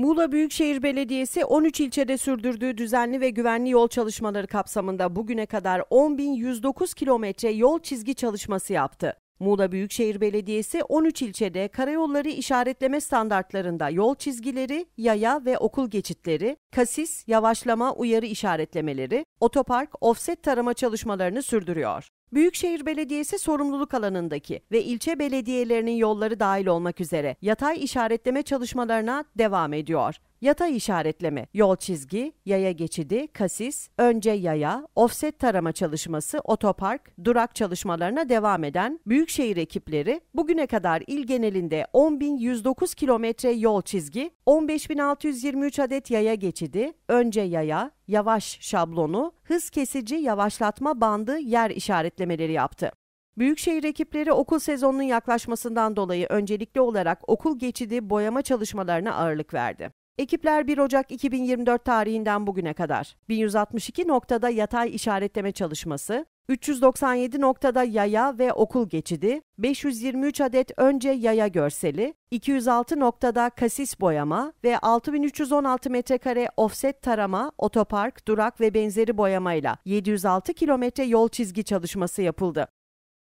Muğla Büyükşehir Belediyesi 13 ilçede sürdürdüğü düzenli ve güvenli yol çalışmaları kapsamında bugüne kadar 10.109 kilometre yol çizgi çalışması yaptı. Muğla Büyükşehir Belediyesi 13 ilçede karayolları işaretleme standartlarında yol çizgileri, yaya ve okul geçitleri, kasis, yavaşlama uyarı işaretlemeleri, otopark, offset tarama çalışmalarını sürdürüyor. Büyükşehir Belediyesi sorumluluk alanındaki ve ilçe belediyelerinin yolları dahil olmak üzere yatay işaretleme çalışmalarına devam ediyor. Yatay işaretleme, yol çizgi, yaya geçidi, kasis, önce yaya, offset tarama çalışması, otopark, durak çalışmalarına devam eden büyükşehir ekipleri bugüne kadar il genelinde 10.109 kilometre yol çizgi, 15.623 adet yaya geçidi, önce yaya, yavaş şablonu, hız kesici yavaşlatma bandı yer işaretlemeleri yaptı. Büyükşehir ekipleri okul sezonunun yaklaşmasından dolayı öncelikli olarak okul geçidi boyama çalışmalarına ağırlık verdi. Ekipler 1 Ocak 2024 tarihinden bugüne kadar 1162 noktada yatay işaretleme çalışması, 397 noktada yaya ve okul geçidi, 523 adet önce yaya görseli, 206 noktada kasis boyama ve 6316 metrekare offset tarama, otopark, durak ve benzeri boyamayla 706 kilometre yol çizgi çalışması yapıldı.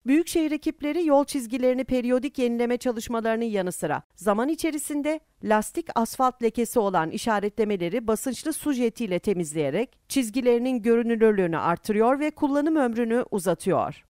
Büyükşehir ekipleri yol çizgilerini periyodik yenileme çalışmalarının yanı sıra zaman içerisinde lastik asfalt lekesi olan işaretlemeleri basınçlı su jetiyle temizleyerek çizgilerinin görünürlüğünü artırıyor ve kullanım ömrünü uzatıyor.